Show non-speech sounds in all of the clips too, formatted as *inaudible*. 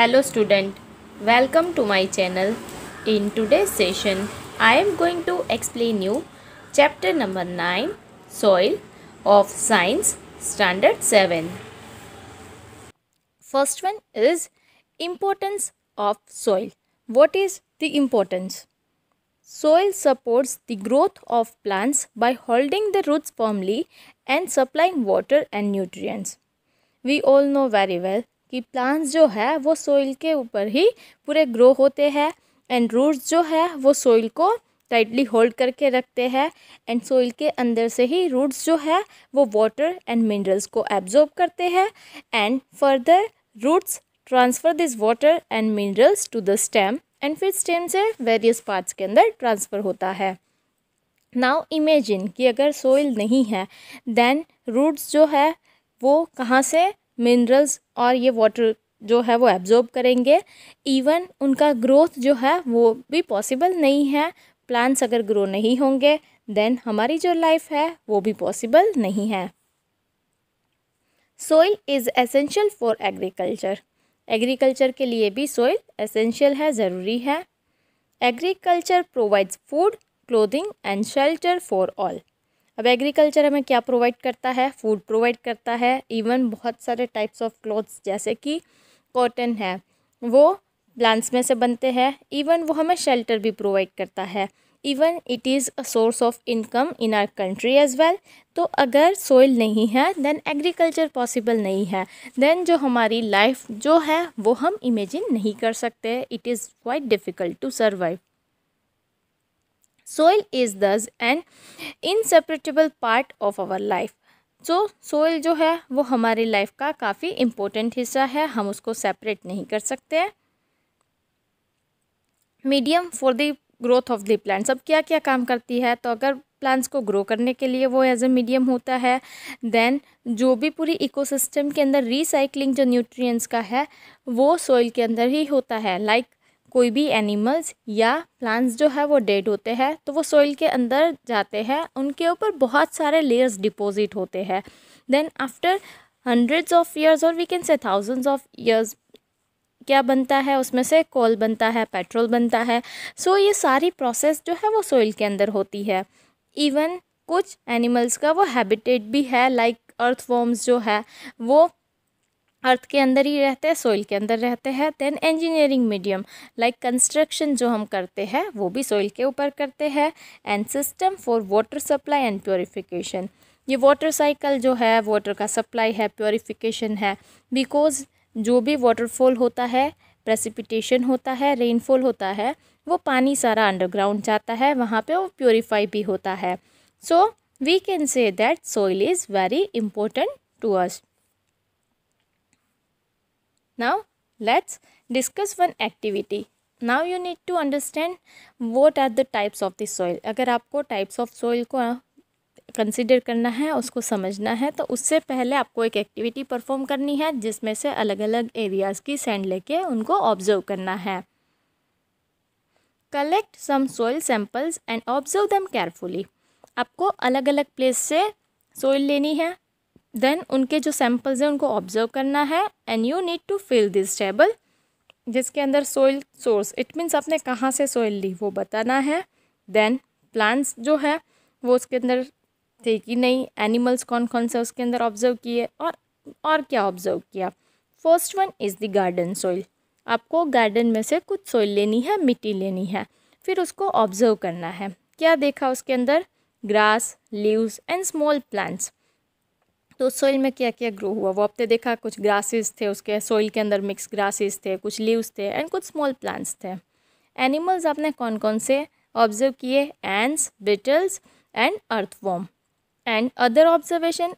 Hello student, welcome to my channel. In today's session, I am going to explain you chapter number 9, Soil of Science, Standard 7. First one is Importance of Soil. What is the importance? Soil supports the growth of plants by holding the roots firmly and supplying water and nutrients. We all know very well कि plants जो है वो soil के ऊपर ही पूरे grow होते हैं and roots जो है वो सोइल को टाइटली होल्ड करके रखते हैं एंड सोइल के अंदर से ही रूट्स जो है वो वाटर एंड मिनरल्स को एब्जॉर्ब करते हैं and further roots transfer this water and minerals to the stem and फिर स्टेम से वेरियस पार्ट्स के अंदर ट्रांसफ़र होता है नाउ इमेजिन कि अगर सोइल नहीं है देन रूट्स जो है वो कहाँ से मिनरल्स और ये वाटर जो है वो एब्जॉर्ब करेंगे इवन उनका ग्रोथ जो है वो भी पॉसिबल नहीं है प्लांट्स अगर ग्रो नहीं होंगे देन हमारी जो लाइफ है वो भी पॉसिबल नहीं है soil is essential for agriculture agriculture के लिए भी सोइल एसेंशियल है ज़रूरी है agriculture provides food clothing and shelter for all अब एग्रीकल्चर हमें क्या प्रोवाइड करता है फूड प्रोवाइड करता है इवन बहुत सारे टाइप्स ऑफ क्लॉथ्स जैसे कि कॉटन है वो प्लांट्स में से बनते हैं इवन वो हमें शेल्टर भी प्रोवाइड करता है even it is a source of income in our country as well तो अगर सोइल नहीं है देन एग्रीकल्चर पॉसिबल नहीं है देन जो हमारी लाइफ जो है वो हम इमेजिन नहीं कर सकते it is quite difficult to survive soil is thus an inseparable part of our life so so, soil जो है वो हमारी लाइफ का काफ़ी इम्पोर्टेंट हिस्सा है हम उसको सेपरेट नहीं कर सकते medium for the growth of the plants अब क्या क्या काम करती है तो अगर प्लांट्स को ग्रो करने के लिए वो एज ए मीडियम होता है देन जो भी पूरी इकोसिस्टम के अंदर रिसाइकलिंग जो न्यूट्रिएंट्स का है वो सोइल के अंदर ही होता है लाइक कोई भी एनिमल्स या प्लांट्स जो है वो डेड होते हैं तो वो सॉइल के अंदर जाते हैं उनके ऊपर बहुत सारे लेयर्स डिपॉजिट होते हैं then after hundreds of years or we can say thousands of years क्या बनता है उसमें से कोल बनता है पेट्रोल बनता है सो so, ये सारी प्रोसेस जो है वो सोइल के अंदर होती है इवन कुछ एनिमल्स का वो हैबिटेट भी है लाइक अर्थ वॉर्म्स जो है वो अर्थ के अंदर ही रहते हैं सोइल के अंदर रहते हैं then engineering medium like construction जो हम करते हैं वो भी सोइल के ऊपर करते हैं and system for water supply and purification ये वाटर साइकिल जो है वाटर का सप्लाई है प्योरीफिकेशन है बिकॉज जो भी वाटरफॉल होता है प्रेसिपिटेशन होता है रेनफॉल होता है वो पानी सारा अंडरग्राउंड जाता है वहाँ पे वो प्योरीफाई भी होता है so we can say that soil is very important to us Now let's discuss one activity. Now you need to understand what are the types of the soil अगर आपको टाइप्स ऑफ सॉइल को consider करना है उसको समझना है तो उससे पहले आपको एक एक्टिविटी परफॉर्म करनी है जिसमें से अलग अलग एरियाज़ की सैंड लेके उनको ऑब्जर्व करना है collect some soil samples and observe them carefully आपको अलग अलग प्लेस से सोइल लेनी है देन उनके जो सैम्पल्स हैं उनको ऑब्जर्व करना है and you need to fill this table जिसके अंदर सोइल सोर्स इट मीन्स आपने कहाँ से सोइल ली वो बताना है देन प्लांट्स जो है वो उसके अंदर थे कि नहीं एनिमल्स कौन कौन से उसके अंदर ऑब्जर्व किए और और क्या ऑब्जर्व किया first one is the garden soil आपको गार्डन में से कुछ सोइल लेनी है मिट्टी लेनी है फिर उसको ऑब्जर्व करना है क्या देखा उसके अंदर grass leaves and small plants तो सॉइल में क्या क्या ग्रो हुआ वो आपने देखा कुछ ग्रासेस थे उसके सॉइल के अंदर मिक्स ग्रासेस थे कुछ लीव्स थे एंड कुछ स्मॉल प्लांट्स थे एनिमल्स आपने कौन कौन से ऑब्जर्व किए ants beetles and earthworm and other observation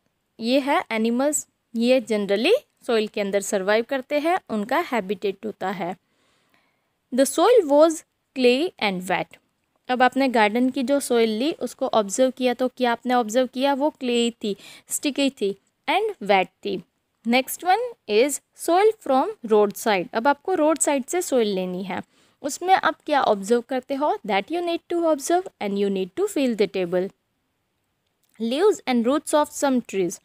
ये है एनिमल्स ये जनरली सॉइल के अंदर सर्वाइव करते हैं उनका हैबिटेट होता है the soil was clay and wet अब आपने गार्डन की जो सोइल ली उसको ऑब्जर्व किया तो क्या आपने ऑब्जर्व किया वो क्ले थी स्टिकी थी एंड वेट थी next one is soil from road side अब आपको रोड साइड से सोइल लेनी है उसमें आप क्या ऑब्जर्व करते हो that you need to observe and you need to feel the table leaves and roots of some trees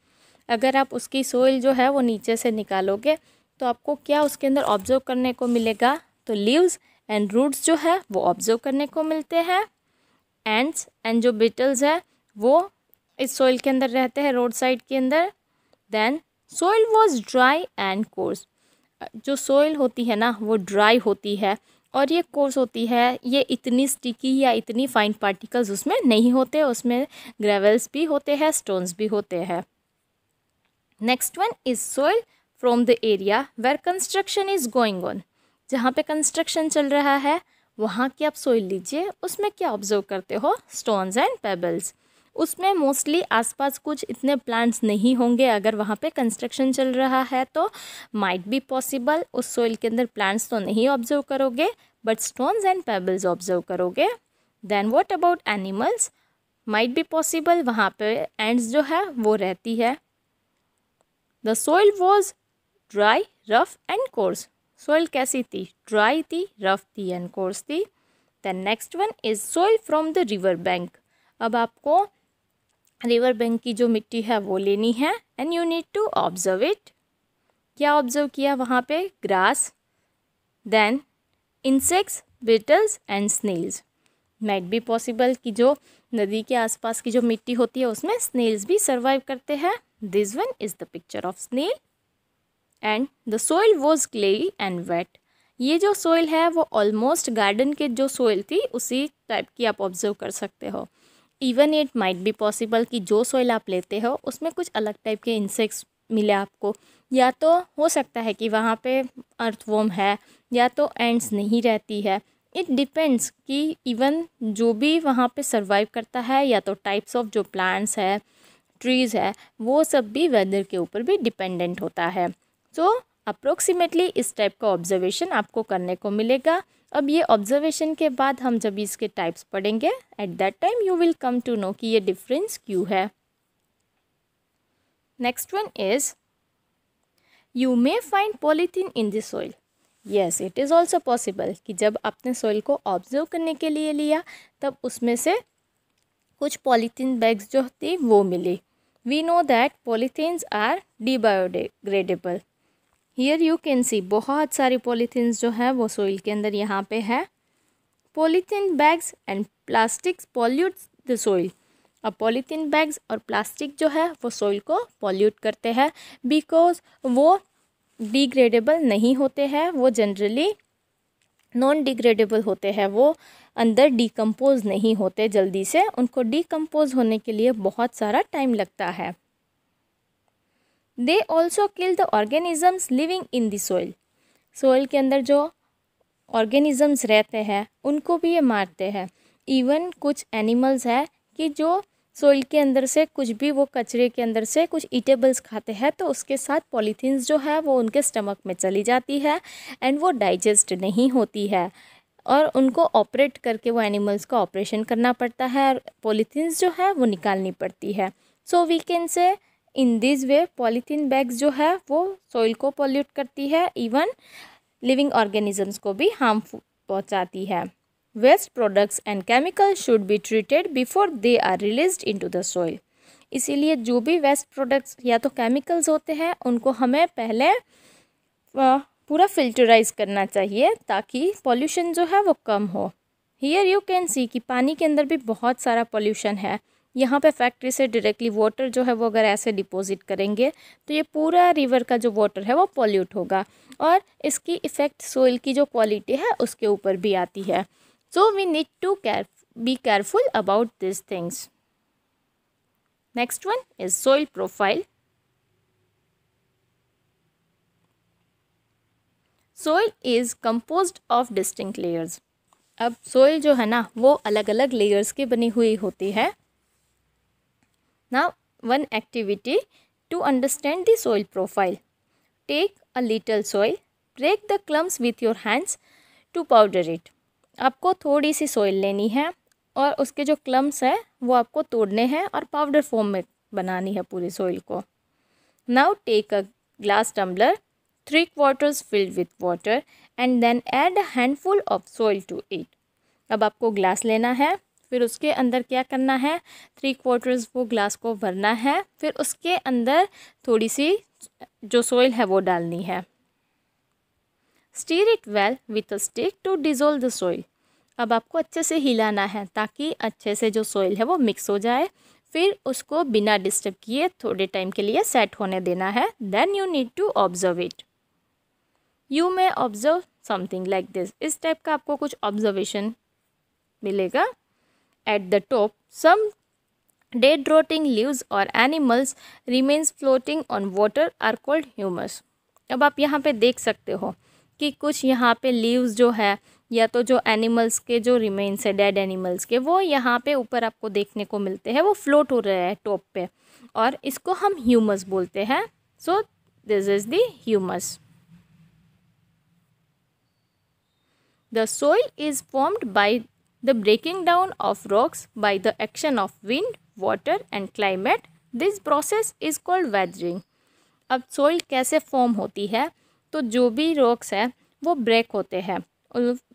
अगर आप उसकी सोइल जो है वो नीचे से निकालोगे तो आपको क्या उसके अंदर ऑब्जर्व करने को मिलेगा तो लीव्स एंड रूट्स जो है वो ऑब्जर्व करने को मिलते हैं एंड्स एंड जो बिटल्स है वो इस सॉइल के अंदर रहते हैं रोड साइड के अंदर then soil was dry and coarse जो सॉइल होती है ना वो ड्राई होती है और ये कोर्स होती है ये इतनी स्टिकी या इतनी फाइन पार्टिकल्स उसमें नहीं होते उसमें ग्रेवल्स भी होते हैं स्टोन्स भी होते हैं next one is soil from the area where construction is going on जहाँ पे कंस्ट्रक्शन चल रहा है वहाँ की आप सोइल लीजिए उसमें क्या ऑब्जर्व करते हो स्टोन्स एंड पेबल्स उसमें मोस्टली आसपास कुछ इतने प्लांट्स नहीं होंगे अगर वहाँ पे कंस्ट्रक्शन चल रहा है तो माइट बी पॉसिबल उस सोइल के अंदर प्लांट्स तो नहीं ऑब्जर्व करोगे but stones and pebbles observe करोगे then what about animals might be possible वहाँ पे एंड्स जो है वो रहती है the soil was dry rough and coarse soil कैसी थी ड्राई थी रफ थी एंड कोर्स थी then next one is soil from the river bank अब आपको रिवर बैंक की जो मिट्टी है वो लेनी है and you need to observe it क्या ऑब्जर्व किया वहाँ पे grass then insects beetles and snails might be possible कि जो नदी के आसपास की जो मिट्टी होती है उसमें स्नेल्स भी सर्वाइव करते हैं this one is the picture of snail and the soil was clay and wet ये जो सोइल है वो ऑलमोस्ट गार्डन के जो सोइल थी उसी टाइप की आप ऑब्जर्व कर सकते हो even it might be possible कि जो सोइल आप लेते हो उसमें कुछ अलग टाइप के इंसेक्ट्स मिले आपको या तो हो सकता है कि वहाँ पे अर्थवोम है या तो एंड्स नहीं रहती है इट डिपेंड्स कि इवन जो भी वहाँ पे सर्वाइव करता है या तो टाइप्स ऑफ जो प्लांट्स है ट्रीज़ है वो सब भी वेदर के ऊपर भी डिपेंडेंट होता है सो तो अप्रोक्सीमेटली इस टाइप का ऑब्जर्वेशन आपको करने को मिलेगा अब ये ऑब्जर्वेशन के बाद हम जब इसके टाइप्स पढ़ेंगे at that time you will come to know कि ये डिफरेंस क्यों है next one is you may find polythene in the soil yes it is also possible कि जब आपने सॉइल को ऑब्जर्व करने के लिए लिया तब उसमें से कुछ पॉलीथीन बैग्स जो थी वो मिली we know that polythenes are debiodegradable here you can see बहुत सारी पॉलीथीन जो है वो सोइल के अंदर यहाँ पे है polythene bags and plastic pollute the soil अब पॉलीथीन बैग्स और प्लास्टिक जो है वो सोइल को पॉल्यूट करते हैं बिकॉज वो डिग्रेडेबल नहीं होते हैं वो जनरली नॉन डिग्रेडेबल होते हैं वो अंदर डिकम्पोज नहीं होते जल्दी से उनको डिकम्पोज होने के लिए बहुत सारा टाइम लगता है they also kill the organisms living in the soil soil के अंदर जो ऑर्गेनिज़म्स रहते हैं उनको भी ये मारते हैं इवन कुछ एनिमल्स हैं कि जो सोइल के अंदर से कुछ भी वो कचरे के अंदर से कुछ ईटेबल्स खाते हैं तो उसके साथ पॉलीथीन्स जो है वो उनके स्टमक में चली जाती है एंड वो डाइजेस्ट नहीं होती है और उनको ऑपरेट करके वो एनिमल्स का ऑपरेशन करना पड़ता है और पॉलीथीन्स जो है वो निकालनी पड़ती है so we can say in this way polythene bags जो है वो सॉइल को पॉल्यूट करती है इवन लिविंग ऑर्गेनिजम्स को भी हार्म पहुंचाती है waste products and chemical should be treated before they are released to the soil इसीलिए जो भी वेस्ट प्रोडक्ट्स या तो केमिकल्स होते हैं उनको हमें पहले पूरा फिल्टराइज करना चाहिए ताकि पॉल्यूशन जो है वो कम हो हियर यू कैन सी कि पानी के अंदर भी बहुत सारा पॉल्यूशन है यहाँ पे फैक्ट्री से डायरेक्टली वाटर जो है वो अगर ऐसे डिपॉजिट करेंगे तो ये पूरा रिवर का जो वाटर है वो पॉल्यूट होगा और इसकी इफ़ेक्ट सोइल की जो क्वालिटी है उसके ऊपर भी आती है so we need to care be careful about this things next one is soil profile soil is compose of distinct layers अब सोइल जो है ना वो अलग अलग लेयर्स की बनी हुई होती है now one activity to understand the soil profile take a little soil break the clumps with your hands to powder it आपको थोड़ी सी सॉइल लेनी है और उसके जो क्लम्स हैं वो आपको तोड़ने हैं और पाउडर फॉर्म में बनानी है पूरी सॉइल को now take a glass tumbler three quarters filled with water and then add a handful of soil to it अब आपको ग्लास लेना है फिर उसके अंदर क्या करना है थ्री क्वार्टर्स वो ग्लास को भरना है फिर उसके अंदर थोड़ी सी जो सोइल है वो डालनी है stir it well with a stick to dissolve the soil अब आपको अच्छे से हिलाना है ताकि अच्छे से जो सोइल है वो मिक्स हो जाए फिर उसको बिना डिस्टर्ब किए थोड़े टाइम के लिए सेट होने देना है then you need to observe it you may observe something like this इस टाइप का आपको कुछ ऑब्जर्वेशन मिलेगा at the top. Some dead rotting leaves or animals remains floating on water are called humus. अब आप यहाँ पे देख सकते हो कि कुछ यहाँ पे लीव्स जो है या तो जो एनिमल्स के जो रिमेन्स है डेड एनिमल्स के वो यहाँ पे ऊपर आपको देखने को मिलते हैं वो फ्लोट हो रहे हैं टॉप पे और इसको हम ह्यूमस बोलते हैं so this is the humus the soil is formed by The breaking down of rocks by the action of wind, water and climate. This process is called weathering. अब सोइल कैसे form होती है तो जो भी rocks है वो break होते हैं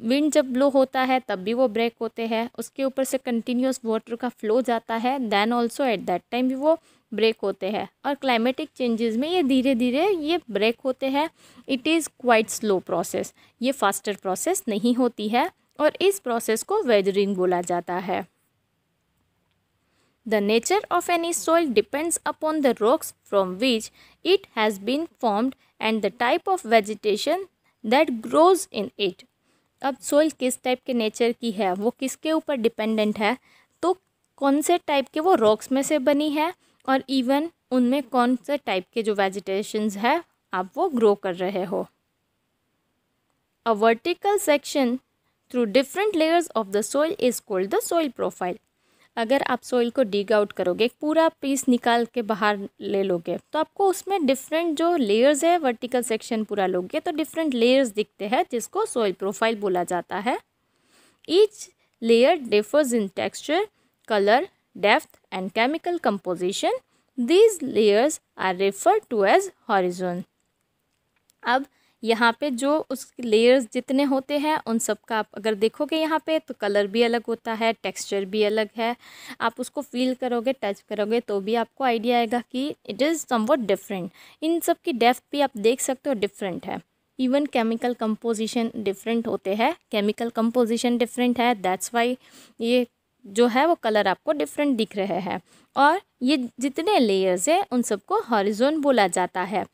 विंड जब ब्लो होता है तब भी वो ब्रेक होते हैं उसके ऊपर से कंटिन्यूस वाटर का फ्लो जाता है then also at that time भी वो ब्रेक होते हैं और क्लाइमेटिक चेंजेस में ये धीरे धीरे ये ब्रेक होते हैं it is quite slow process ये फास्टर प्रोसेस नहीं होती है और इस प्रोसेस को वेदरिंग बोला जाता है the nature of any soil depends upon the rocks from which it has been formed and the type of vegetation that grows in it अब सोइल किस टाइप के नेचर की है वो किसके ऊपर डिपेंडेंट है तो कौन से टाइप के वो रॉक्स में से बनी है और इवन उनमें कौन से टाइप के जो वेजिटेशन है आप वो ग्रो कर रहे हो a vertical section through different layers of the soil is called the soil profile अगर आप सॉइल को डिग आउट करोगे एक पूरा पीस निकाल के बाहर ले लोगे तो आपको उसमें डिफरेंट जो लेयर्स है वर्टिकल सेक्शन पूरा लोगे तो डिफरेंट लेयर्स दिखते हैं जिसको सॉइल प्रोफाइल बोला जाता है each layer differs in texture colour depth and chemical composition these layers are refer to as horizon अब यहाँ पे जो उस लेयर्स जितने होते हैं उन सब का आप अगर देखोगे यहाँ पे तो कलर भी अलग होता है टेक्सचर भी अलग है आप उसको फील करोगे टच करोगे तो भी आपको आइडिया आएगा कि it is somewhat different in सब की डेप्थ भी आप देख सकते हो डिफरेंट है इवन केमिकल कंपोजिशन डिफरेंट होते हैं केमिकल कंपोजिशन डिफरेंट है दैट्स वाई ये जो है वो कलर आपको डिफरेंट दिख रहे हैं और ये जितने लेयर्स हैं उन सबको हॉरिजोन बोला जाता है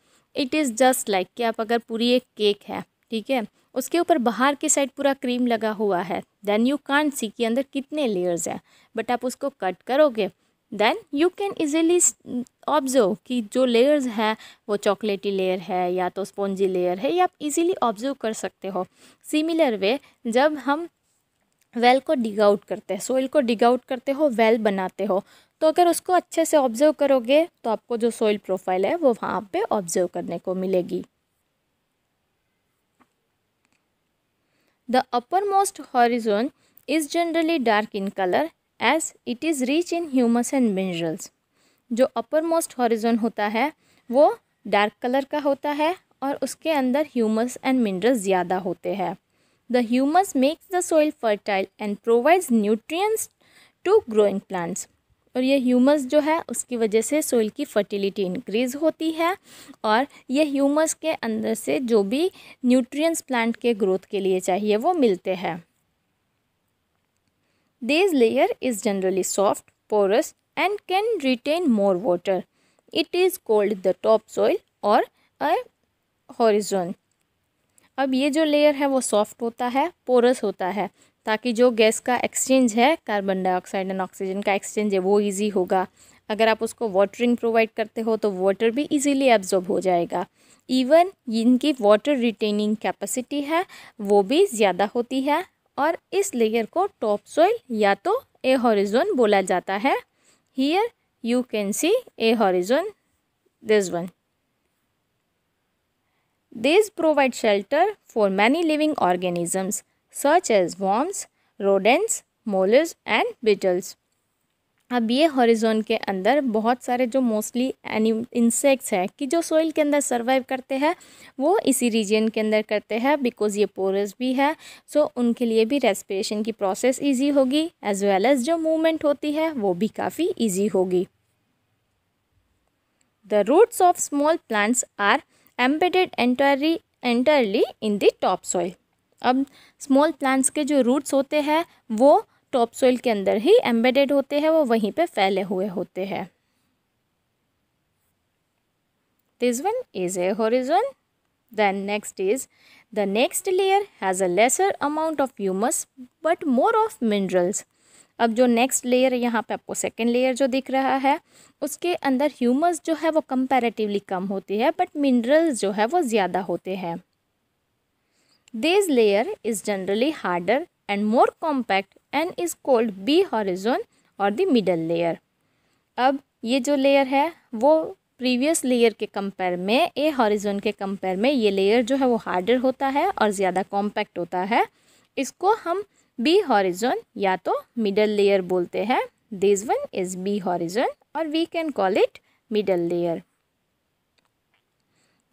इट इज़ जस्ट लाइक कि आप अगर पूरी एक केक है ठीक है उसके ऊपर बाहर की साइड पूरा क्रीम लगा हुआ है देन यू कान सी कि अंदर कितने लेयर्स हैं बट आप उसको कट करोगे then you can easily observe कि जो लेयर्स हैं वो चॉकलेटी लेयर है या तो स्पॉन्जी लेयर है ये आप इजीली ऑब्जर्व कर सकते हो सिमिलर वे जब हम वेल को डिग आउट करते हैं सोइल को डिग आउट करते हो वेल बनाते हो तो अगर उसको अच्छे से ऑब्ज़र्व करोगे तो आपको जो सॉइल प्रोफाइल है वो वहाँ पे ऑब्ज़र्व करने को मिलेगी the upper most horizon is generally dark in colour as it is rich in humus and minerals जो अपर मोस्ट हॉरिजोन होता है वो डार्क कलर का होता है और उसके अंदर ह्यूमस एंड मिनरल्स ज़्यादा होते हैं the humus makes the soil fertile and provides nutrient to growing plants और ये ह्यूमस जो है उसकी वजह से सोइल की फर्टिलिटी इंक्रीज़ होती है और ये ह्यूमस के अंदर से जो भी न्यूट्रिएंट्स प्लांट के ग्रोथ के लिए चाहिए वो मिलते हैं layer is generally soft porous and can retain more water it is called the top soil or A horizon अब ये जो लेयर है वो सॉफ्ट होता है पोरस होता है ताकि जो गैस का एक्सचेंज है कार्बन डाइऑक्साइड एंड ऑक्सीजन का एक्सचेंज है वो ईजी होगा अगर आप उसको वाटरिंग प्रोवाइड करते हो तो वाटर भी ईजीली एब्जॉर्ब हो जाएगा इवन इनकी वाटर रिटेनिंग कैपेसिटी है वो भी ज़्यादा होती है और इस लेयर को टॉप सॉइल या तो ए हॉरिजोन बोला जाता है here you can see A horizon this one this provide shelter for many living organisms such as worms, rodents, mollusks and beetles. अब ये हॉरिजोन के अंदर बहुत सारे जो मोस्टली इंसेक्ट्स हैं कि जो सोइल के अंदर सर्वाइव करते हैं वो इसी रीजन के अंदर करते हैं बिकॉज ये पोरस भी है सो so उनके लिए भी रेस्पिरेशन की प्रोसेस इजी होगी एज वेल एज जो मूवमेंट होती है वो भी काफ़ी इजी होगी the roots of small plants are embedded entirely entirely in the top soil अब स्मॉल प्लांट्स के जो रूट्स होते हैं वो टॉप सोइल के अंदर ही एम्बेडेड होते हैं वो वहीं पे फैले हुए होते हैं this one is A horizon then next is the next layer has a lesser amount of humus but more of minerals अब जो नेक्स्ट लेयर यहाँ पे आपको सेकेंड लेयर जो दिख रहा है उसके अंदर ह्यूमस जो है वो कंपेरेटिवली कम होती है बट मिनरल्स जो है वो ज़्यादा होते हैं This layer is generally harder and more compact and is called B horizon or the middle layer अब ये जो लेयर है वो प्रीवियस लेयर के कंपेयर में ए हॉरिजोन के कंपेयर में ये लेयर जो है वो हार्डर होता है और ज़्यादा कॉम्पैक्ट होता है इसको हम बी हॉरिजोन या तो मिडल लेयर बोलते हैं this one is B horizon or we can call it middle layer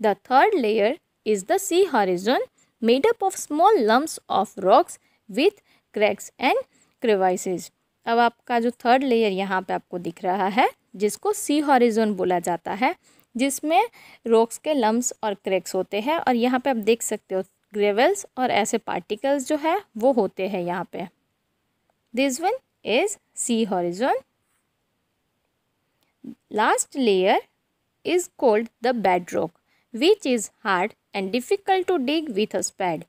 the third layer is the C horizon made up of small lumps of rocks with cracks and crevices. अब आपका जो third layer यहाँ पे आपको दिख रहा है जिसको सी हॉरिजोन बोला जाता है जिसमें रॉक्स के लम्ब्स और क्रैक्स होते हैं और यहाँ पे आप देख सकते हो ग्रेवल्स और ऐसे पार्टिकल्स जो है वो होते हैं यहाँ पे this one is C horizon last layer is called the bed rock which is hard and difficult to dig with a spade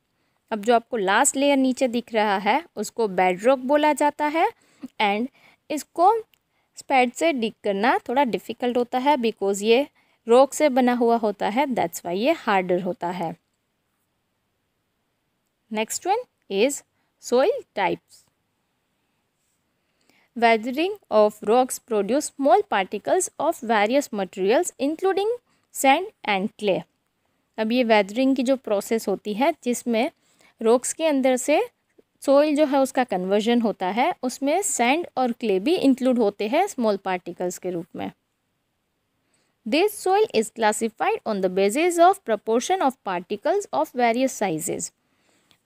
अब जो आपको लास्ट लेयर नीचे दिख रहा है उसको रॉक बोला जाता है एंड इसको स्पैड से डिग करना थोड़ा डिफ़िकल्ट होता है बिकॉज़ ये रॉक से बना हुआ होता है दैट्स वाई ये हार्डर होता है next one is soil types weathering of rocks produce small particles of various materials including sand and clay अब ये वेदरिंग की जो प्रोसेस होती है जिसमें रोक्स के अंदर से सोइल जो है उसका कन्वर्जन होता है उसमें सैंड और क्ले भी इंक्लूड होते हैं स्मॉल पार्टिकल्स के रूप में this soil is classified on the basis of proportion of particles of various sizes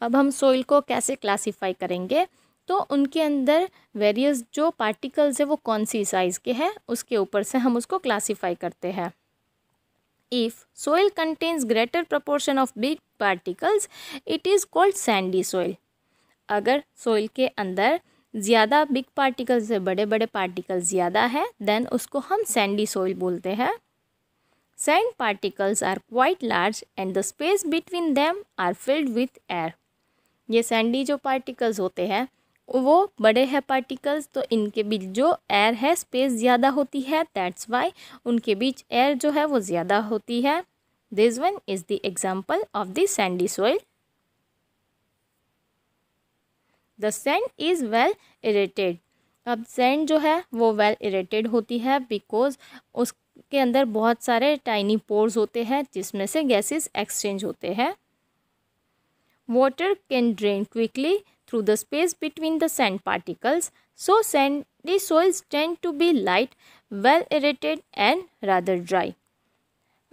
अब हम सोइल को कैसे क्लासीफाई करेंगे तो उनके अंदर वेरियस जो पार्टिकल्स है वो कौन सी साइज़ के हैं उसके ऊपर से हम उसको क्लासीफाई करते हैं if soil contains greater proportion of big particles it is called sandy soil अगर soil के अंदर ज़्यादा बिग पार्टिकल से बड़े बड़े पार्टिकल ज़्यादा है देन उसको हम सैंडी सोइल बोलते हैं sand particles are quite large and the space between them are filled with air ये सैंडी जो पार्टिकल्स होते हैं वो बड़े हैं पार्टिकल्स तो इनके बीच जो एयर है स्पेस ज़्यादा होती है दैट्स वाई उनके बीच एयर जो है वो ज़्यादा होती है this one is the example of the sandy soil the sand is well aerated अब सेंड जो है वो वेल इरेटेड होती है बिकॉज उसके अंदर बहुत सारे टाइनी पोर्स होते हैं जिसमें से गैसेस एक्सचेंज होते हैं water can drain quickly through the space between the sand particles. So sandy soils tend to be light, well aerated and rather dry.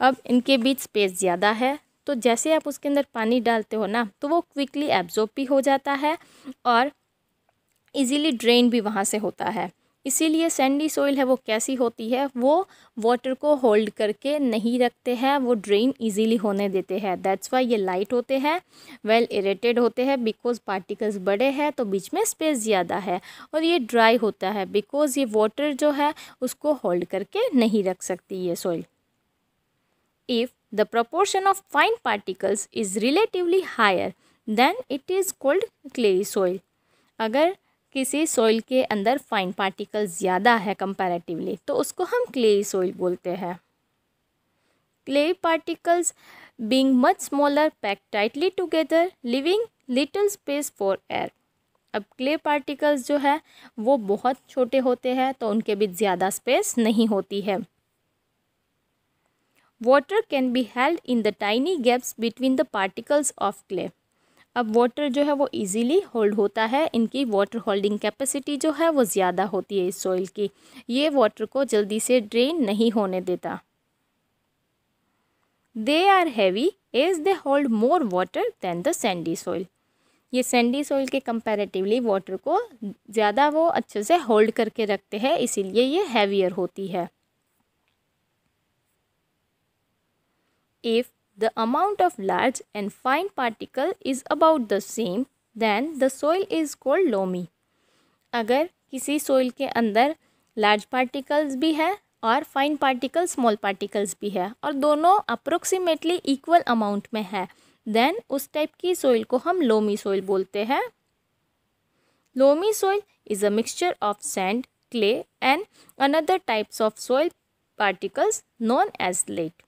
अब इनके बीच स्पेस ज़्यादा है तो जैसे आप उसके अंदर पानी डालते हो ना तो वो क्विकली एब्जॉर्ब भी हो जाता है और इजीली ड्रेन भी वहाँ से होता है इसीलिए सैंडी सॉइल है वो कैसी होती है वो वाटर को होल्ड करके नहीं रखते हैं वो ड्रेन इजीली होने देते हैं दैट्स वाई ये लाइट होते हैं वेल इरेटेड होते हैं बिकॉज पार्टिकल्स बड़े हैं तो बीच में स्पेस ज़्यादा है और ये ड्राई होता है बिकॉज ये वाटर जो है उसको होल्ड करके नहीं रख सकती ये soil if the proportion of fine particles is relatively higher then it is called clayey soil अगर किसी सॉइल के अंदर फाइन पार्टिकल ज़्यादा है कंपैरेटिवली तो उसको हम क्ले सॉइल बोलते हैं clay particles being much smaller pack tightly together leaving little space for air अब क्ले पार्टिकल्स जो है वो बहुत छोटे होते हैं तो उनके बीच ज़्यादा स्पेस नहीं होती है water can be held in the tiny gaps between the particles of clay अब वाटर जो है वो इजीली होल्ड होता है इनकी वाटर होल्डिंग कैपेसिटी जो है वो ज़्यादा होती है इस सॉइल की ये वाटर को जल्दी से ड्रेन नहीं होने देता they are heavy as they hold more water than the sandy soil ये सैंडी सॉइल के कंपैरेटिवली वाटर को ज़्यादा वो अच्छे से होल्ड करके रखते हैं इसीलिए ये हैवियर होती है if the amount of large and fine particle is about the same then the soil is called loamy अगर किसी सोइल के अंदर लार्ज पार्टिकल्स भी है और फाइन पार्टिकल स्मॉल पार्टिकल्स भी है और दोनों अप्रोक्सीमेटली इक्वल अमाउंट में है देन उस टाइप की सोइल को हम लोमी सोइल बोलते हैं loamy soil is a mixture of sand clay and another types of soil particles known as late.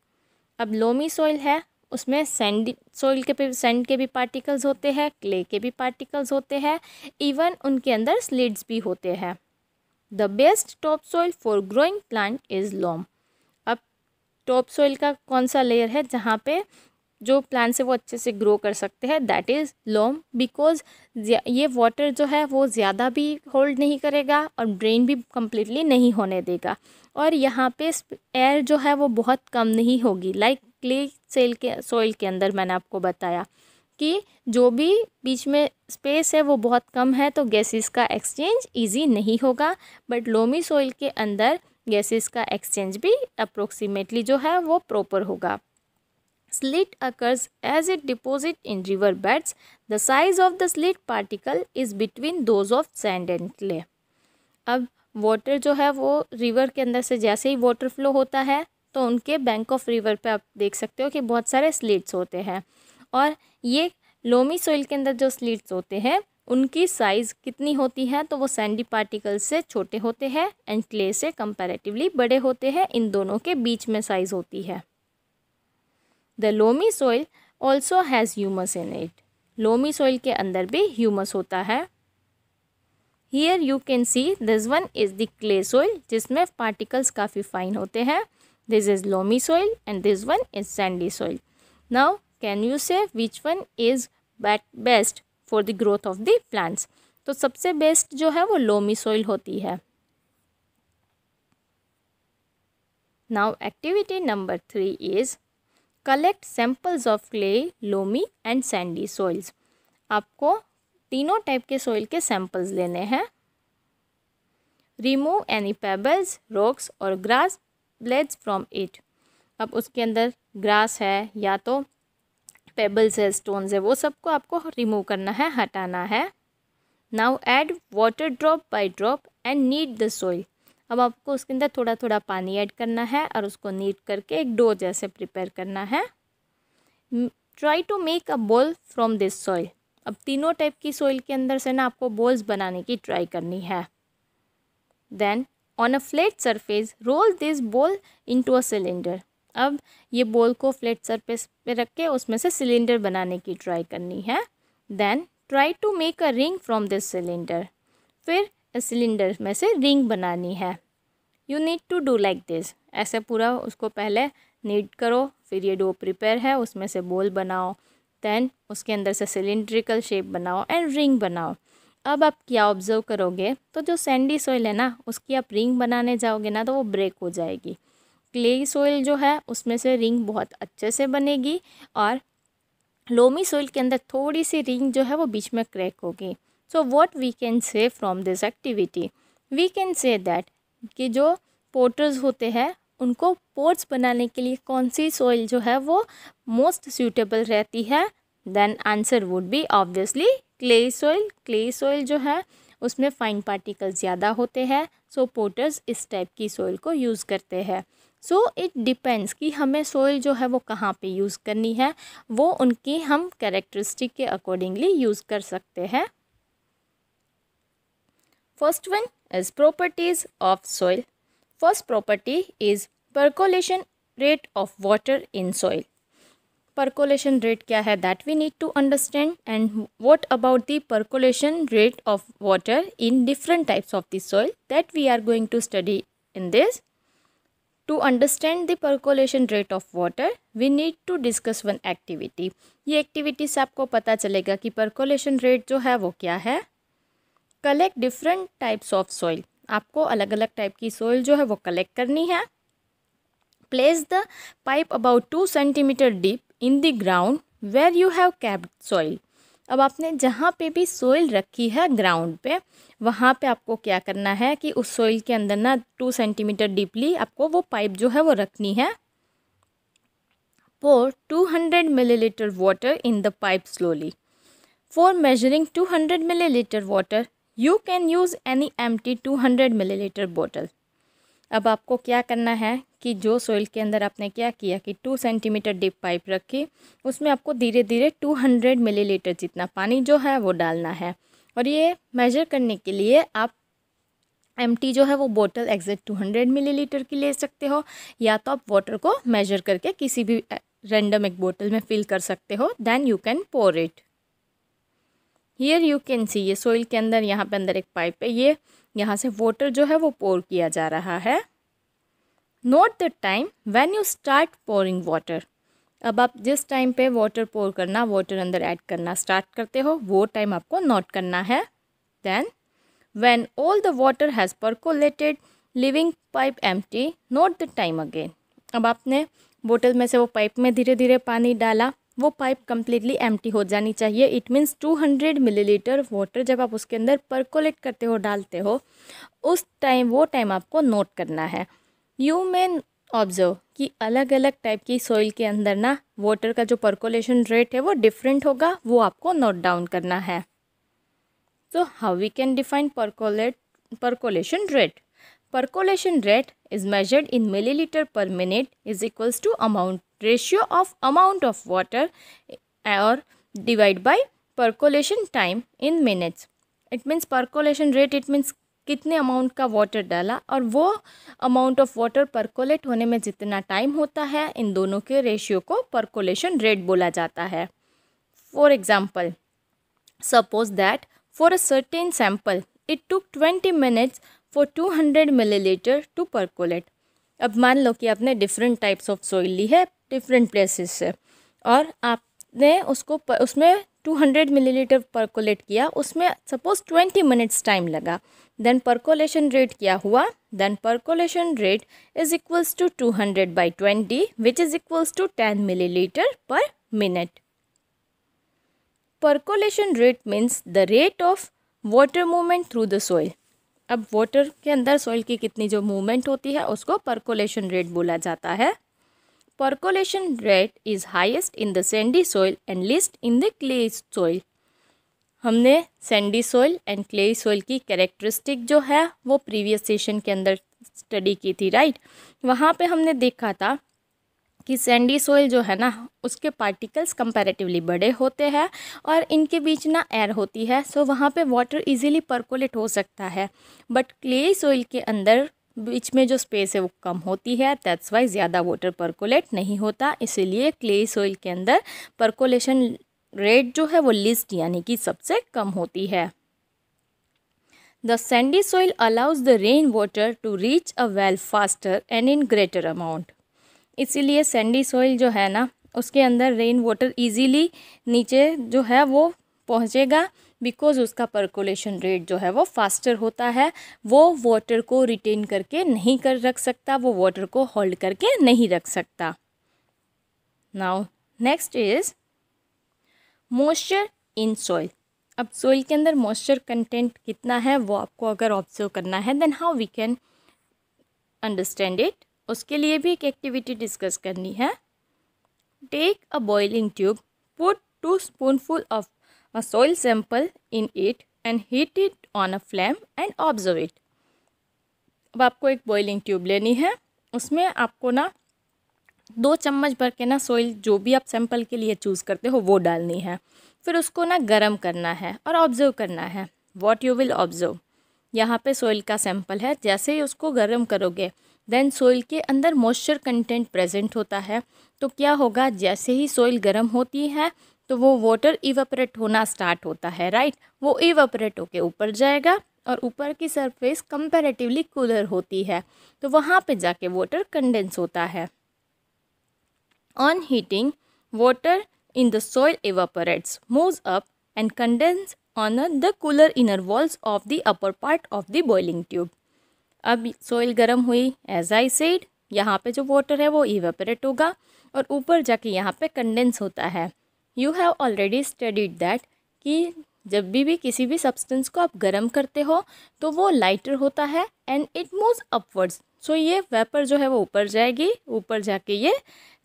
अब लोमी सॉइल है उसमें सैंड सॉइल के भी सैंड के भी पार्टिकल्स होते हैं क्ले के भी पार्टिकल्स होते हैं इवन उनके अंदर स्लिड्स भी होते हैं the best top soil for growing plant is loam अब टॉप सॉइल का कौन सा लेयर है जहाँ पे जो प्लांट्स है वो अच्छे से ग्रो कर सकते हैं दैट इज़ लोम बिकॉज ये वाटर जो है वो ज़्यादा भी होल्ड नहीं करेगा और ड्रेन भी कम्प्लीटली नहीं होने देगा और यहाँ पे एयर जो है वो बहुत कम नहीं होगी लाइक क्ले सेल के सोइल के अंदर मैंने आपको बताया कि जो भी बीच में स्पेस है वो बहुत कम है तो गैसेस का एक्सचेंज इजी नहीं होगा बट लोमी सोइल के अंदर गैसेस का एक्सचेंज भी अप्रोक्सीमेटली जो है वो प्रॉपर होगा silt occurs as it deposit in river beds the size of the silt particle is between those of sand and clay अब वाटर जो है वो रिवर के अंदर से जैसे ही वाटर फ्लो होता है तो उनके बैंक ऑफ रिवर पे आप देख सकते हो कि बहुत सारे स्लीट्स होते हैं और ये लोमी सोइल के अंदर जो स्लीट्स होते हैं उनकी साइज़ कितनी होती है तो वो सैंडी पार्टिकल से छोटे होते हैं एंड क्ले से कंपैरेटिवली बड़े होते हैं इन दोनों के बीच में साइज़ होती है the loamy soil also has humus in it loamy soil के अंदर भी ह्यूमस होता है here you can see this one is the clay soil जिसमें पार्टिकल्स काफ़ी फाइन होते हैं this is loamy soil and this one is sandy soil now can you say which one is but best for the growth of the plants तो सबसे best जो है वो loamy soil होती है now activity number three is collect samples of clay loamy and sandy soils आपको तीनों type के सॉइल के सैंपल्स लेने हैं रिमूव एनी पेबल्स रॉक्स और ग्रास ब्लेड्स फ्रॉम इट अब उसके अंदर ग्रास है या तो पेबल्स है स्टोन्स है वो सबको आपको रिमूव करना है हटाना है now add water drop by drop and knead the soil अब आपको उसके अंदर थोड़ा थोड़ा पानी ऐड करना है और उसको नीट करके एक डो जैसे प्रिपेयर करना है try to make a ball from this soil अब तीनों टाइप की सोइल के अंदर से ना आपको बॉल्स बनाने की ट्राई करनी है then on a flat surface roll this ball into a cylinder अब ये बॉल को फ्लैट सरफेस पे रख के उसमें से सिलेंडर बनाने की ट्राई करनी है then try to make a ring from this cylinder फिर सिलेंडर में से रिंग बनानी है you need to do like this ऐसे पूरा उसको पहले नीड करो फिर ये डो प्रिपेयर है उसमें से बोल बनाओ दैन उसके अंदर से सिलेंड्रिकल शेप बनाओ एंड रिंग बनाओ अब आप क्या ऑब्ज़र्व करोगे तो जो सैंडी सॉइल है ना उसकी आप रिंग बनाने जाओगे ना तो वो ब्रेक हो जाएगी क्ले सॉइल जो है उसमें से रिंग बहुत अच्छे से बनेगी और लोमी सॉइल के अंदर थोड़ी सी रिंग जो है वो बीच में क्रैक होगी so what we can say from this activity we can say that कि जो पोटर्स होते हैं उनको पोर्ट्स बनाने के लिए कौन सी सॉइल जो है वो मोस्ट सूटेबल रहती है then answer would be obviously clay soil clay soil जो है उसमें फाइन पार्टिकल ज़्यादा होते हैं सो पोटर्स इस टाइप की सॉइल को यूज़ करते हैं सो इट डिपेंड्स कि हमें सॉइल जो है वो कहाँ पे यूज़ करनी है वो उनकी हम कैरेक्टरिस्टिक के अकॉर्डिंगली यूज़ कर सकते हैं first one is properties of soil first property is percolation rate of water in soil percolation rate क्या है that we need to understand and what about the percolation rate of water in different types of the soil that we are going to study in this to understand the percolation rate of water we need to discuss one activity ये activity से आपको पता चलेगा कि percolation rate जो है वो क्या है collect different types of soil आपको अलग अलग टाइप की सोइल जो है वो कलेक्ट करनी है place the pipe about two centimetre deep in the ground where you have capped soil अब आपने जहाँ पे भी सोइल रखी है ग्राउंड पे वहाँ पे आपको क्या करना है कि उस सोइल के अंदर ना टू सेंटीमीटर डीपली आपको वो पाइप जो है वो रखनी है pour two hundred litre water in the pipe slowly for measuring two hundred litre water you can use any empty two hundred millilitre bottle अब आपको क्या करना है कि जो सोइल के अंदर आपने क्या किया कि टू सेंटीमीटर डीप पाइप रखी उसमें आपको धीरे धीरे टू हंड्रेड मिली लीटर जितना पानी जो है वो डालना है और ये मेजर करने के लिए आप एम टी जो है वो बोतल exact two hundred millilitre की ले सकते हो या तो आप वाटर को मेजर करके किसी भी रेंडम eh, एक बोतल में फिल कर सकते हो then you can pour it here you can see ये सोइल के अंदर यहाँ पे अंदर एक पाइप है ये यहाँ से वाटर जो है वो पोर किया जा रहा है note the time when you start pouring water अब आप जिस टाइम पे वाटर पोर करना वाटर अंदर ऐड करना स्टार्ट करते हो वो टाइम आपको नोट करना है then all the the has has leaving pipe empty note the time again अब आपने बोतल में से वो पाइप में धीरे धीरे पानी डाला वो पाइप कम्प्लीटली एम हो जानी चाहिए इट मीन्स 200 मिलीलीटर वाटर जब आप उसके अंदर परकोलेट करते हो डालते हो उस टाइम वो टाइम आपको नोट करना है यू मैन ऑब्जर्व कि अलग अलग टाइप की सॉइल के अंदर ना वाटर का जो परकोलेशन रेट है वो डिफरेंट होगा वो आपको नोट डाउन करना है how how can define percolate percolation rate percolation rate is measured in millilitre per minute is equals to amount ratio of amount of water और divide by percolation time in minutes it means percolation rate it means कितने amount का water डाला और वो amount of water percolate होने में जितना time होता है इन दोनों के रेशियो को परकोलेशन रेट बोला जाता है for example suppose that for a certain sample it took twenty minutes for two hundred millilitre to percolate अब मान लो कि आपने डिफरेंट टाइप्स ऑफ सॉइल ली है डिफरेंट प्लेसेस से और आपने उसको प, उसमें 200 मिलीलीटर परकोलेट किया उसमें सपोज 20 मिनट्स टाइम लगा देन परकोलेशन रेट क्या हुआ then percolation rate is equals to 200 by twenty which is equals to 10 millilitre per minute percolation rate means the rate of water movement through the soil अब water के अंदर soil की कितनी जो movement होती है उसको परकोलेशन रेट बोला जाता है percolation rate is highest in the sandy soil and least in the clay soil. हमने sandy soil and clay soil की characteristic जो है वो प्रीवियस सेशन के अंदर स्टडी की थी राइट वहाँ पे हमने देखा था कि सैंडी सोइल जो है ना उसके पार्टिकल्स कंपैरेटिवली बड़े होते हैं और इनके बीच ना एयर होती है सो वहाँ पे वाटर इजीली परकोलेट हो सकता है बट क्ले सोइल के अंदर बीच में जो स्पेस है वो कम होती है दैट्स वाई ज़्यादा वाटर परकोलेट नहीं होता इसीलिए क्ले सोइल के अंदर परकोलेशन रेट जो है वो लिस्ट यानी कि सबसे कम होती है the sandy soil allows the rain water to reach a well faster and in greater amount इसीलिए सैंडी सोइल जो है ना उसके अंदर रेन वाटर ईजीली नीचे जो है वो पहुँचेगा बिकॉज़ उसका परकोलेशन रेट जो है वो फास्टर होता है वो वाटर को रिटेन करके नहीं कर रख सकता वो वाटर को होल्ड करके नहीं रख सकता now next is moisture in soil अब सॉइल के अंदर मॉइस्चर कंटेंट कितना है वो आपको अगर ऑब्जर्व करना है then how we can understand it उसके लिए भी एक एक्टिविटी डिस्कस करनी है take a boiling tube put two spoonful of a soil sample in it and heat it on a flame and observe it. अब आपको एक बॉइलिंग ट्यूब लेनी है उसमें आपको ना दो चम्मच भर के ना सोइल जो भी आप सैंपल के लिए चूज़ करते हो वो डालनी है फिर उसको ना गर्म करना है और ऑब्ज़र्व करना है वॉट यू विल ऑब्ज़र्व यहाँ पे सोइल का सैंपल है जैसे ही उसको गर्म करोगे देन सोइल के अंदर मॉइस्चर कंटेंट प्रेजेंट होता है तो क्या होगा जैसे ही सोइल गर्म होती है तो वो वाटर इवेपरेट होना स्टार्ट होता है राइट वो इवेपरेट होके ऊपर जाएगा और ऊपर की सरफेस कंपैरेटिवली कूलर होती है तो वहाँ पे जाके वाटर कंडेंस होता है on heating water in the soil evaporates move up and condense on the cooler inner walls of the upper part of the boiling tube अब सॉइल गर्म हुई एज आई सेड यहाँ पे जो वाटर है वो इवेपरेट होगा और ऊपर जाके यहाँ पे कंडेंस होता है you have already studied that कि जब भी भी किसी भी सब्सटेंस को आप गर्म करते हो तो वो लाइटर होता है and it moves upwards so ये वेपर जो है वो ऊपर जाएगी ऊपर जाके ये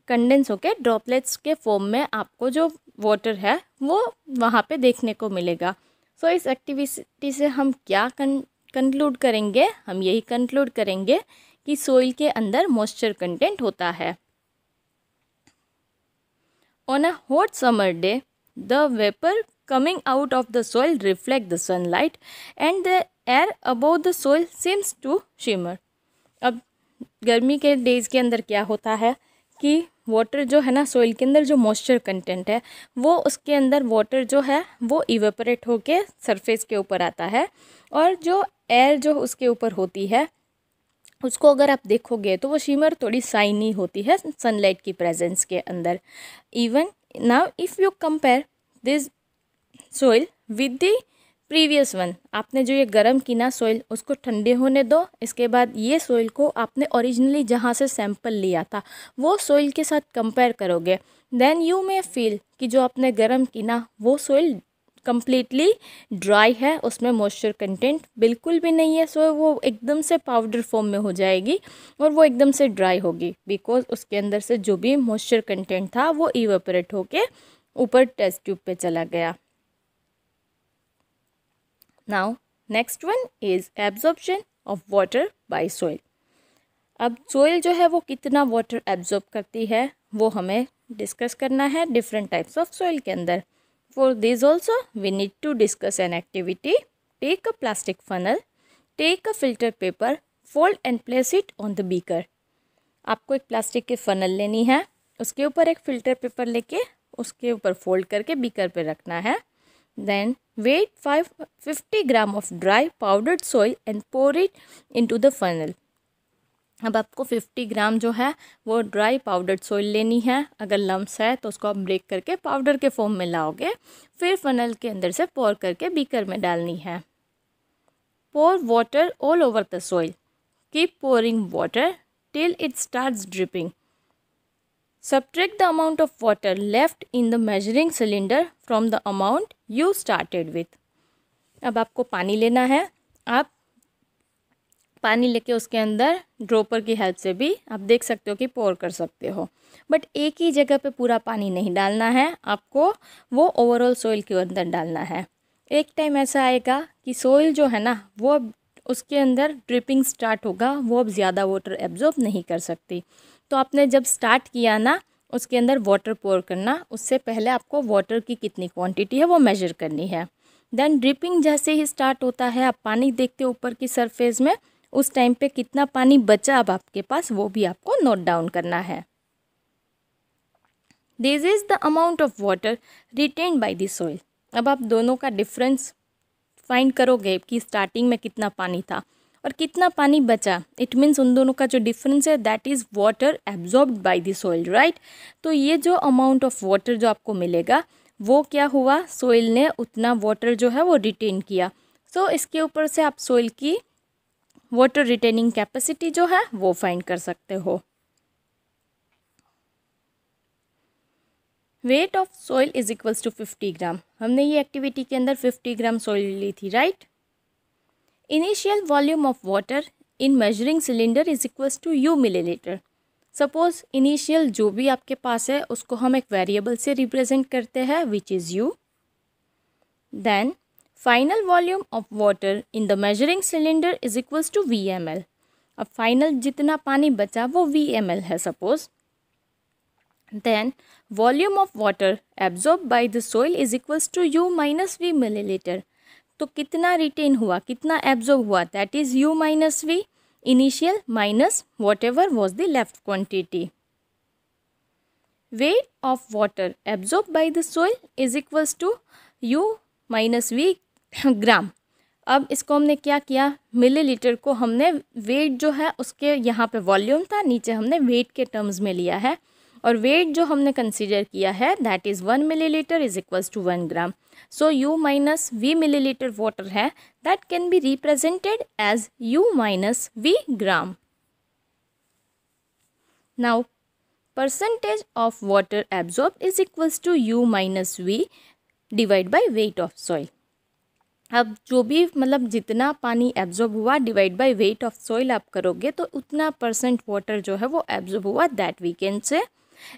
कंडेंस होकर ड्रॉपलेट्स के फॉर्म में आपको जो वाटर है वो वहाँ पे देखने को मिलेगा सो so, इस एक्टिविटी से हम क्या कंक्लूड करेंगे हम यही कंक्लूड करेंगे कि सोइल के अंदर मॉइस्चर कंटेंट होता है On a hot summer day, the vapor coming out of the soil reflect the sunlight and the air above the soil seems to shimmer. ab garmi ke days ke andar kya hota hai ki water जो है ना soil के अंदर जो moisture content है वो उसके अंदर वाटर जो है वो इवेपरेट होके सरफेस के ऊपर आता है और जो एयर जो उसके ऊपर होती है उसको अगर आप देखोगे तो वो शिमर थोड़ी साइनी होती है सनलाइट की प्रेजेंस के अंदर even now if you compare this soil with the previous one आपने जो ये गर्म किना सोइल उसको ठंडे होने दो इसके बाद ये सोइल को आपने ओरिजिनली जहाँ से सैंपल लिया था वो सोइल के साथ कंपेयर करोगे देन यू मे फील कि जो आपने गर्म किना वो सोइल कम्प्लीटली ड्राई है उसमें मॉइस्चर कंटेंट बिल्कुल भी नहीं है सो वो एकदम से पाउडर फॉर्म में हो जाएगी और वो एकदम से ड्राई होगी बिकॉज उसके अंदर से जो भी मॉइस्चर कंटेंट था वो इवेपरेट होके ऊपर टेस्ट ट्यूब पे चला गया now next one is absorption of water by soil अब सोइल जो है वो कितना वाटर एब्जॉर्ब करती है वो हमें डिस्कस करना है डिफरेंट टाइप्स ऑफ सोइल के अंदर For this also we need to discuss an activity. Take a plastic funnel, take a filter paper, fold and place it on the beaker. आपको एक प्लास्टिक के फनल लेनी है उसके ऊपर एक फिल्टर पेपर लेके उसके ऊपर फोल्ड करके बीकर पे रखना है then weigh five fifty gram of dry powdered soil and pour it into the funnel अब आपको 50 ग्राम जो है वो ड्राई पाउडर्ड सोइल लेनी है अगर लम्स है तो उसको आप ब्रेक करके पाउडर के फॉर्म में लाओगे फिर फनल के अंदर से पोर करके बीकर में डालनी है pour water all over the soil keep pouring water till it starts dripping Subtract the amount of water left in the measuring cylinder from the amount you started with अब आपको पानी लेना है आप पानी लेके उसके अंदर ड्रोपर की हेल्प से भी आप देख सकते हो कि पोर कर सकते हो बट एक ही जगह पे पूरा पानी नहीं डालना है आपको वो ओवरऑल सोइल के अंदर डालना है एक टाइम ऐसा आएगा कि सोइल जो है ना वो अब उसके अंदर ड्रिपिंग स्टार्ट होगा वो अब ज़्यादा वाटर एब्जॉर्ब नहीं कर सकती तो आपने जब स्टार्ट किया ना उसके अंदर वाटर पोर करना उससे पहले आपको वाटर की कितनी क्वांटिटी है वो मेजर करनी है देन ड्रिपिंग जैसे ही स्टार्ट होता है आप पानी देखते हो ऊपर की सरफेस में उस टाइम पे कितना पानी बचा अब आपके पास वो भी आपको नोट डाउन करना है this is the amount of water retained by the soil अब आप दोनों का डिफरेंस फाइंड करोगे कि स्टार्टिंग में कितना पानी था और कितना पानी बचा इट मीन्स उन दोनों का जो डिफरेंस है that is water absorb by the soil right तो ये जो अमाउंट ऑफ वाटर जो आपको मिलेगा वो क्या हुआ सोइल ने उतना वाटर जो है वो रिटेन किया सो so, इसके ऊपर से आप सोइल की वाटर रिटेनिंग कैपेसिटी जो है वो फाइंड कर सकते हो weight of soil is equals to fifty gram हमने ये एक्टिविटी के अंदर फिफ्टी ग्राम सॉइल ली थी right initial volume of water in measuring cylinder is equals to U millilitre suppose initial जो भी आपके पास है उसको हम एक वेरिएबल से रिप्रेजेंट करते हैं which is U then Final volume of water in the measuring cylinder is equals to VML. A final jitna pani bacha wo VML hai suppose. Then volume of water absorbed by the soil is equals to U minus V milliliter. To kitna retain hua, kitna absorb hua that is U minus V initial minus whatever was the left quantity. Weight of water absorbed by the soil is equals to U minus V *laughs* gram अब इसको हमने क्या किया millilitre को हमने wait जो है उसके यहाँ पे वॉल्यूम था नीचे हमने वेट के टर्म्स में लिया है और वेट जो हमने कंसीडर किया है that is one millilitre is equals to one gram so U minus V millilitre water है that can be represented as U minus V gram now percentage of water absorb is equals to U minus V divide by weight of soil अब जो भी मतलब जितना पानी absorb हुआ divide by weight of soil आप करोगे तो उतना परसेंट वाटर जो है वो एब्जॉर्ब हुआ that we can say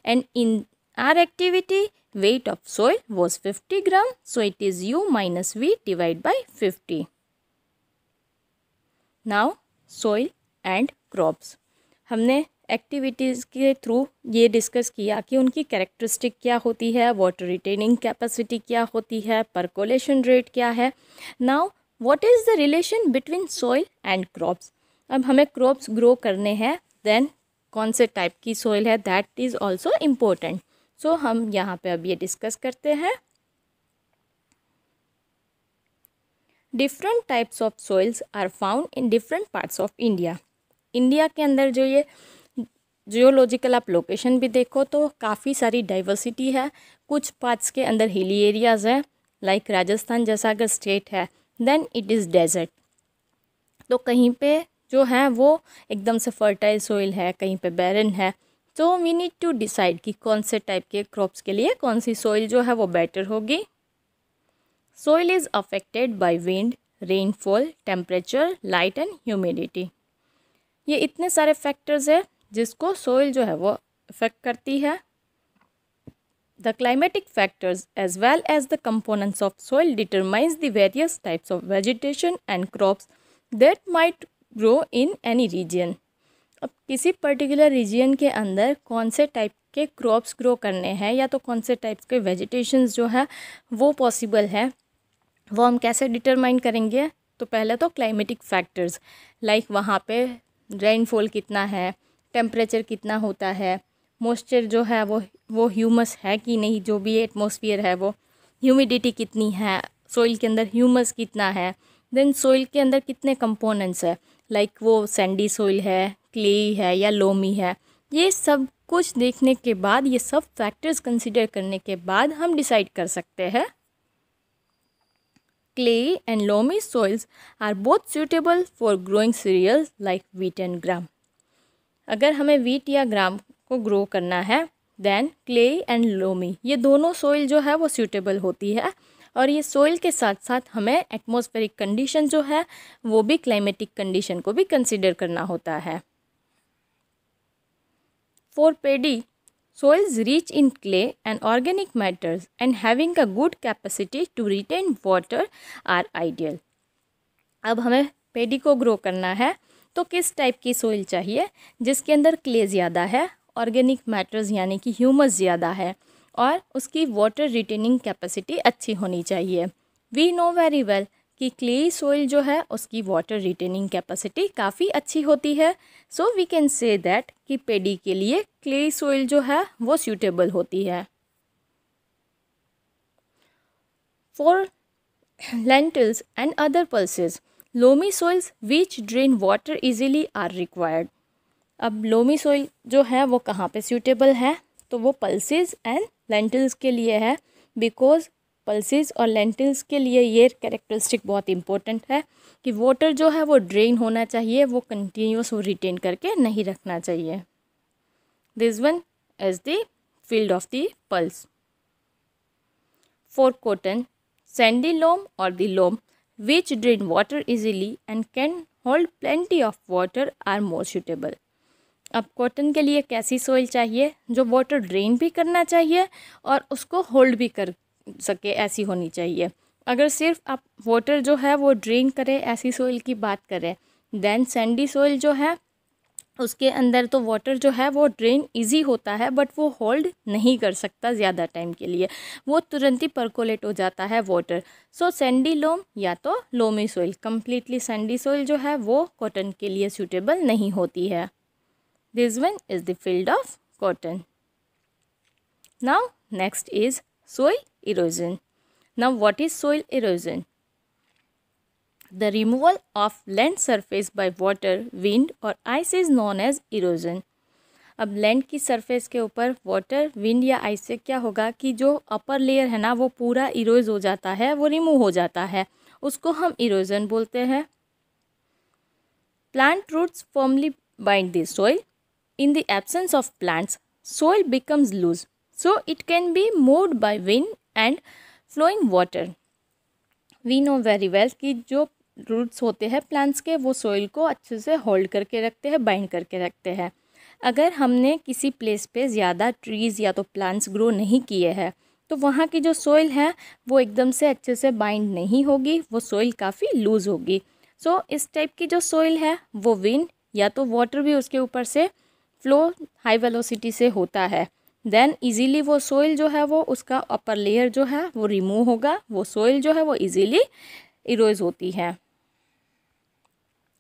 and in our activity weight of soil was 50 gram so it is U minus V divide by 50 now soil and crops हमने activities के थ्रू ये डिस्कस किया कि उनकी कैरेक्टरिस्टिक क्या होती है वाटर रिटेनिंग कैपेसिटी क्या होती है परकोलेशन रेट क्या है now what is the relation between soil and crops अब हमें क्रॉप्स ग्रो करने हैं देन कौन से टाइप की सॉइल है that is also important so हम यहाँ पर अब ये डिस्कस करते हैं different types of soils are found in different parts of India India के अंदर जो ये जियोलॉजिकल आप लोकेशन भी देखो तो काफ़ी सारी डाइवर्सिटी है कुछ पार्ट्स के अंदर हिली एरियाज़ हैं लाइक राजस्थान जैसा अगर स्टेट है देन इट इज़ डेजर्ट तो कहीं पे जो है वो एकदम से फर्टाइल सोइल है कहीं पे बैरन है तो वी नीड टू डिसाइड कि कौन से टाइप के क्रॉप्स के लिए कौन सी सोइल जो है वो बेटर होगी soil is affected by wind rainfall temperature light and humidity ये इतने सारे फैक्टर्स है जिसको सोइल जो है वो इफ़ेक्ट करती है the climatic factors as well as the components of soil determines the various types of vegetation and crops that might grow in any region अब किसी पर्टिकुलर रीजन के अंदर कौन से टाइप के क्रॉप्स ग्रो करने हैं या तो कौन से टाइप्स के वेजिटेशन जो है वो पॉसिबल है वो हम कैसे डिटरमाइन करेंगे तो पहले तो क्लाइमेटिक फैक्टर्स लाइक वहाँ पे रेनफॉल कितना है टेम्परेचर कितना होता है मॉइस्चर जो है वो वो ह्यूमस है कि नहीं जो भी एटमोसफियर है वो ह्यूमिडिटी कितनी है सोइल के अंदर ह्यूमस कितना है देन सोइल के अंदर कितने कंपोनेंट्स है लाइक like वो सैंडी सोइल है क्ले है या लोमी है ये सब कुछ देखने के बाद ये सब फैक्टर्स कंसिडर करने के बाद हम डिसाइड कर सकते हैं clay and loamy soils are both suitable for growing cereal like wheat and gram अगर हमें वीट या ग्राम को ग्रो करना है देन क्ले एंड लोमी ये दोनों सोइल जो है वो सूटेबल होती है और ये सोइल के साथ साथ हमें एटमोस्फेरिक कंडीशन जो है वो भी क्लाइमेटिक कंडीशन को भी कंसिडर करना होता है for paddy soils rich in clay and organic matters and having a good capacity to retain water are ideal अब हमें पेडी को ग्रो करना है तो किस टाइप की सोइल चाहिए जिसके अंदर क्ले ज़्यादा है ऑर्गेनिक मैटर्स यानी कि ह्यूमस ज़्यादा है और उसकी वाटर रिटेनिंग कैपेसिटी अच्छी होनी चाहिए वी नो वेरी वेल कि क्ले सोइल जो है उसकी वाटर रिटेनिंग कैपेसिटी काफ़ी अच्छी होती है so we can say that कि पेडी के लिए क्ले सोइल जो है वो सूटेबल होती है for lentils and other pulses loamy soils which drain water easily are required अब लोमी सोइल जो है वो कहाँ पे सूटेबल है तो वो पल्सेस एंड लेंटिल्स के लिए है बिकॉज पल्सेस और लेंटिल्स के लिए ये कैरेक्टरिस्टिक बहुत इंपॉर्टेंट है कि वाटर जो है वो ड्रेन होना चाहिए वो कंटिन्यूस वो रिटेन करके नहीं रखना चाहिए this one as the field of the pulse for cotton sandy loam और the loam which drain water easily and can hold plenty of water are more suitable. अब कॉटन के लिए कैसी सोइल चाहिए जो वाटर ड्रेन भी करना चाहिए और उसको होल्ड भी कर सके ऐसी होनी चाहिए अगर सिर्फ आप वाटर जो है वो ड्रेन करें ऐसी सोइल की बात करें देन सैंडी सोइल जो है उसके अंदर तो वाटर जो है वो ड्रेन इजी होता है बट वो होल्ड नहीं कर सकता ज़्यादा टाइम के लिए वो तुरंत ही परकोलेट हो जाता है वाटर सो सैंडी लोम या तो loamy soil completely sandy soil जो है वो कॉटन के लिए सूटेबल नहीं होती है this one is the field of cotton now next is soil erosion now what is soil erosion the removal of land surface by water wind और ice is known as erosion अब land की surface के ऊपर water wind या ice से क्या होगा कि जो अपर लेयर है ना वो पूरा इरोज हो जाता है वो रिमूव हो जाता है उसको हम इरोजन बोलते हैं plant roots formally bind the soil in the absence of plants soil becomes loose so it can be moved by wind and flowing water we know very well कि जो रूट्स होते हैं प्लांट्स के वो soil को अच्छे से hold करके रखते हैं बाइंड करके रखते हैं अगर हमने किसी प्लेस पे ज़्यादा ट्रीज़ या तो प्लांट्स ग्रो नहीं किए हैं तो वहाँ की जो सॉइल है वो एकदम से अच्छे से बाइंड नहीं होगी वो सॉइल काफ़ी लूज़ होगी सो so, इस टाइप की जो सॉइल है वो विंड या तो वाटर भी उसके ऊपर से फ्लो हाई वेलोसिटी से होता है देन ईज़िली वो सॉइल जो है वो उसका अपर लेयर जो है वो रिमूव होगा वो सॉइल जो है वो ईज़िली इरोज होती है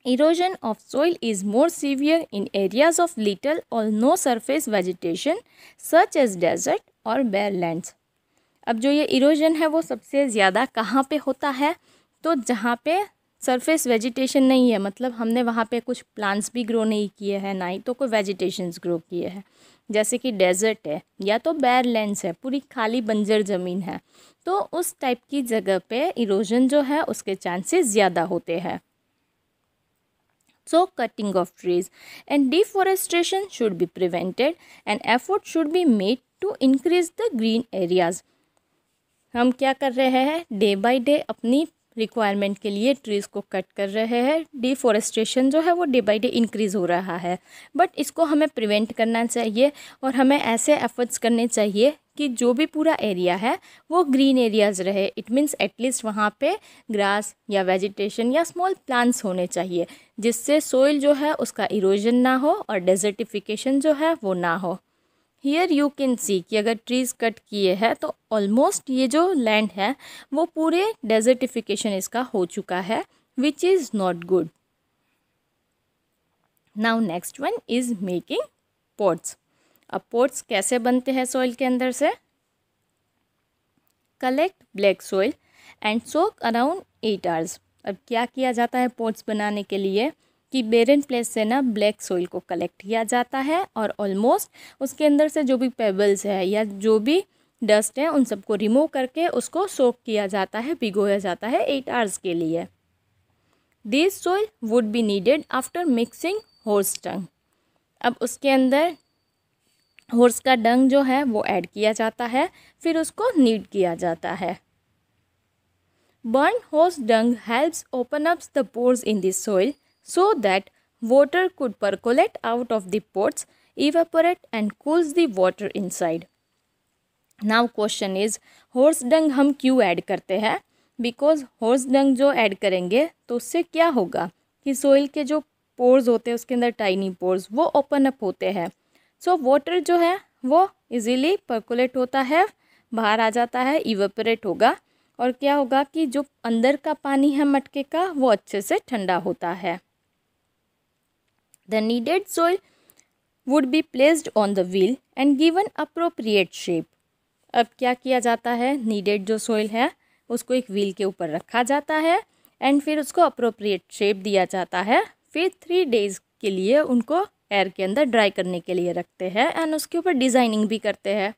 erosion of soil is more severe in areas of little or no surface vegetation such as desert or bare lands अब जो ये इरोजन है वो सबसे ज़्यादा कहाँ पे होता है तो जहाँ पे सरफेस वेजिटेशन नहीं है मतलब हमने वहाँ पे कुछ प्लांट्स भी ग्रो नहीं किए हैं ना ही तो कोई वेजिटेशन ग्रो किए हैं जैसे कि डेजर्ट है या तो बैर लैंड है पूरी खाली बंजर ज़मीन है तो उस टाइप की जगह पे इरोजन जो है उसके चांसेस ज़्यादा होते हैं so cutting of trees and deforestation should be prevented and effort should be made to increase the green areas हम क्या कर रहे हैं डे बाय डे अपनी रिक्वायरमेंट के लिए ट्रीज़ को कट कर रहे हैं डिफॉरेस्टेशन जो है वो डे बाई डे इंक्रीज़ हो रहा है बट इसको हमें प्रिवेंट करना चाहिए और हमें ऐसे एफर्ट्स करने चाहिए कि जो भी पूरा एरिया है वो ग्रीन एरियाज रहे इट मीन्स एटलीस्ट वहाँ पे ग्रास या वेजिटेशन या स्मॉल प्लांट्स होने चाहिए जिससे सोइल जो है उसका इरोजन ना हो और डेजर्टिफिकेशन जो है वो ना हो हियर यू कैन सी कि अगर ट्रीज़ कट किए हैं तो ऑलमोस्ट ये जो लैंड है वो पूरे डेजर्टिफिकेशन इसका हो चुका है which is not good now next one is making pots अब पोर्ट्स कैसे बनते हैं सॉइल के अंदर से collect black soil and soak around eight hours अब क्या किया जाता है पोर्ट्स बनाने के लिए कि बेरन प्लेस से ना ब्लैक सॉइल को कलेक्ट किया जाता है और ऑलमोस्ट उसके अंदर से जो भी पेबल्स है या जो भी डस्ट है उन सबको रिमूव करके उसको सोक किया जाता है भिगोया जाता है एट आवर्स के लिए this soil would be needed after mixing horse dung अब उसके अंदर हॉर्स का डंग जो है वो ऐड किया जाता है फिर उसको नीड किया जाता है burn horse dung helps open ups the pores in this soil so that water could percolate out of the pores evaporate and cools the water inside now question is horse dung हम क्यों add करते हैं because horse डंग जो add करेंगे तो उससे क्या होगा कि सोइल के जो पोर्स होते हैं उसके अंदर टाइनी पोर्स वो ओपन अप होते हैं सो वाटर जो है वो इजीली पर्कुलेट होता है बाहर आ जाता है इवेपरेट होगा और क्या होगा कि जो अंदर का पानी है मटके का वो अच्छे से ठंडा होता है the needed soil would be placed on the wheel and given appropriate shape अब क्या किया जाता है नीडेड जो सोइल है उसको एक व्हील के ऊपर रखा जाता है एंड फिर उसको अप्रोप्रिएट शेप दिया जाता है फिर थ्री डेज के लिए उनको एयर के अंदर ड्राई करने के लिए रखते हैं एंड उसके ऊपर डिज़ाइनिंग भी करते हैं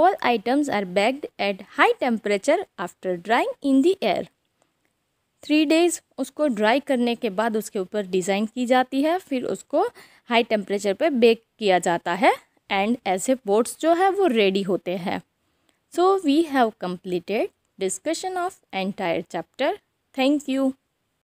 all items are baked at high temperature after drying in the air three days उसको ड्राई करने के बाद उसके ऊपर डिज़ाइन की जाती है फिर उसको हाई टेम्परेचर पे बेक किया जाता है एंड ऐसे बोर्ड्स जो है वो रेडी होते हैं so we have completed discussion of entire chapter thank you